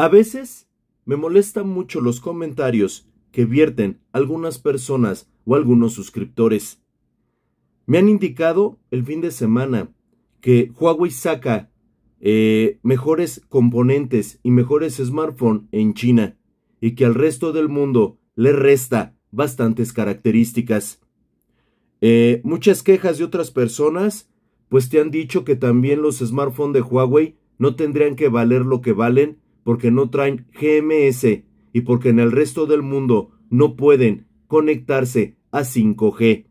A veces me molestan mucho los comentarios que vierten algunas personas o algunos suscriptores. Me han indicado el fin de semana que Huawei saca eh, mejores componentes y mejores smartphones en China y que al resto del mundo le resta bastantes características. Eh, muchas quejas de otras personas pues te han dicho que también los smartphones de Huawei no tendrían que valer lo que valen porque no traen GMS y porque en el resto del mundo no pueden conectarse a 5G.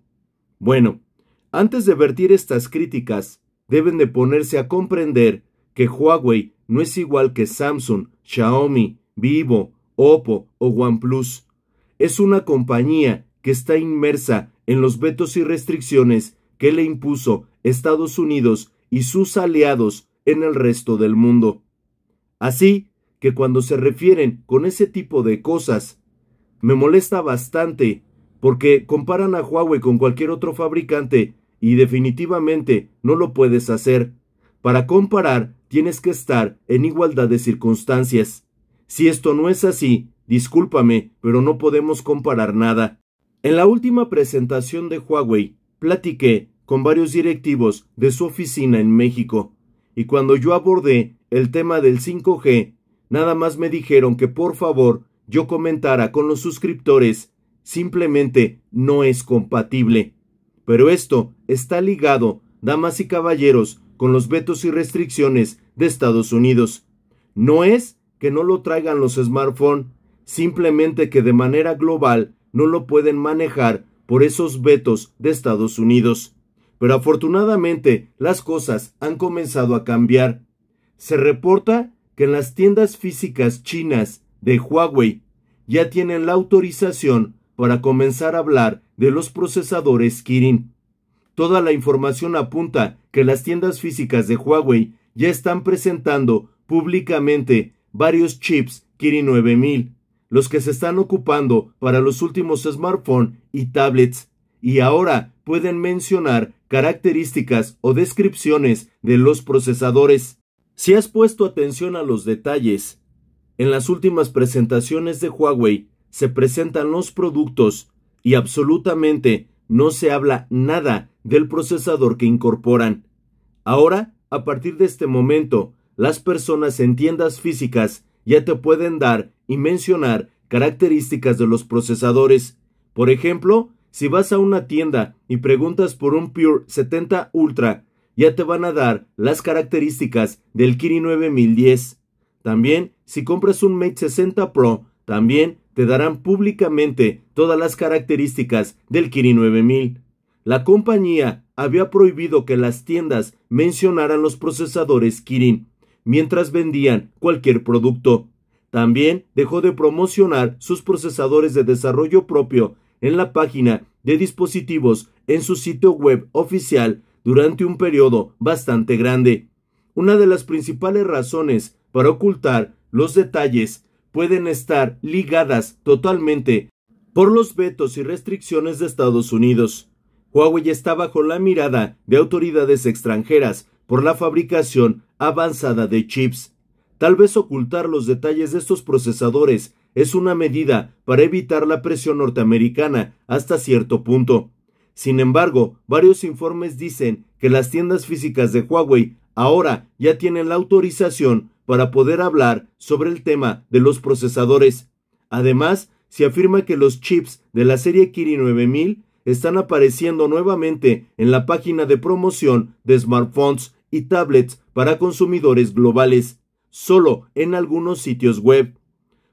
Bueno, antes de vertir estas críticas, deben de ponerse a comprender que Huawei no es igual que Samsung, Xiaomi, Vivo, Oppo o OnePlus. Es una compañía que está inmersa en los vetos y restricciones que le impuso Estados Unidos y sus aliados en el resto del mundo. Así que cuando se refieren con ese tipo de cosas, me molesta bastante porque comparan a Huawei con cualquier otro fabricante y definitivamente no lo puedes hacer. Para comparar tienes que estar en igualdad de circunstancias. Si esto no es así, discúlpame, pero no podemos comparar nada. En la última presentación de Huawei, platiqué con varios directivos de su oficina en México, y cuando yo abordé el tema del 5G, Nada más me dijeron que por favor yo comentara con los suscriptores, simplemente no es compatible. Pero esto está ligado, damas y caballeros, con los vetos y restricciones de Estados Unidos. No es que no lo traigan los smartphones, simplemente que de manera global no lo pueden manejar por esos vetos de Estados Unidos. Pero afortunadamente las cosas han comenzado a cambiar. Se reporta que en las tiendas físicas chinas de Huawei ya tienen la autorización para comenzar a hablar de los procesadores Kirin. Toda la información apunta que las tiendas físicas de Huawei ya están presentando públicamente varios chips Kirin 9000, los que se están ocupando para los últimos smartphones y tablets, y ahora pueden mencionar características o descripciones de los procesadores. Si has puesto atención a los detalles, en las últimas presentaciones de Huawei se presentan los productos y absolutamente no se habla nada del procesador que incorporan. Ahora, a partir de este momento, las personas en tiendas físicas ya te pueden dar y mencionar características de los procesadores. Por ejemplo, si vas a una tienda y preguntas por un Pure 70 Ultra ya te van a dar las características del Kirin 9010. También, si compras un Mate 60 Pro, también te darán públicamente todas las características del Kirin 9000. La compañía había prohibido que las tiendas mencionaran los procesadores Kirin mientras vendían cualquier producto. También dejó de promocionar sus procesadores de desarrollo propio en la página de dispositivos en su sitio web oficial durante un periodo bastante grande. Una de las principales razones para ocultar los detalles pueden estar ligadas totalmente por los vetos y restricciones de Estados Unidos. Huawei está bajo la mirada de autoridades extranjeras por la fabricación avanzada de chips. Tal vez ocultar los detalles de estos procesadores es una medida para evitar la presión norteamericana hasta cierto punto. Sin embargo, varios informes dicen que las tiendas físicas de Huawei ahora ya tienen la autorización para poder hablar sobre el tema de los procesadores. Además, se afirma que los chips de la serie Kirin 9000 están apareciendo nuevamente en la página de promoción de smartphones y tablets para consumidores globales, solo en algunos sitios web.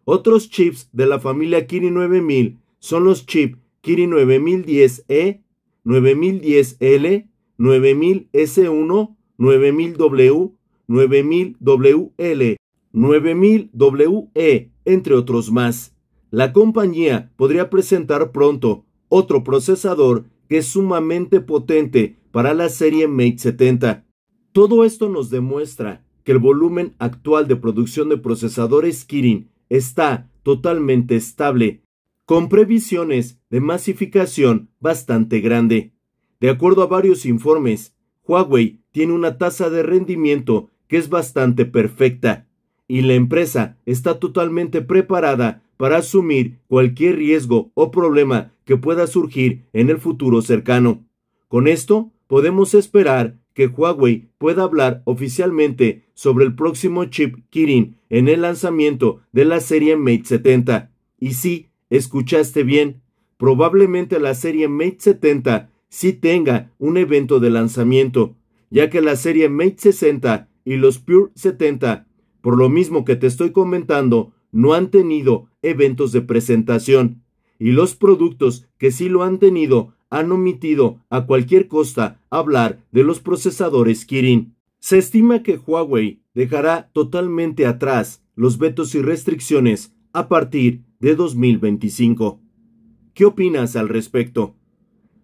Otros chips de la familia Kiri 9000 son los chips Kiri 9010E 9010L, 9000S1, 9000W, 9000WL, 9000WE, entre otros más. La compañía podría presentar pronto otro procesador que es sumamente potente para la serie Mate 70. Todo esto nos demuestra que el volumen actual de producción de procesadores Kirin está totalmente estable con previsiones de masificación bastante grande. De acuerdo a varios informes, Huawei tiene una tasa de rendimiento que es bastante perfecta y la empresa está totalmente preparada para asumir cualquier riesgo o problema que pueda surgir en el futuro cercano. Con esto, podemos esperar que Huawei pueda hablar oficialmente sobre el próximo chip Kirin en el lanzamiento de la serie Mate 70. Y sí, Escuchaste bien, probablemente la serie Mate 70 sí tenga un evento de lanzamiento, ya que la serie Mate 60 y los Pure 70, por lo mismo que te estoy comentando, no han tenido eventos de presentación, y los productos que sí lo han tenido han omitido a cualquier costa hablar de los procesadores Kirin. Se estima que Huawei dejará totalmente atrás los vetos y restricciones a partir de 2025. ¿Qué opinas al respecto?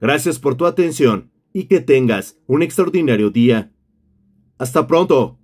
Gracias por tu atención y que tengas un extraordinario día. Hasta pronto.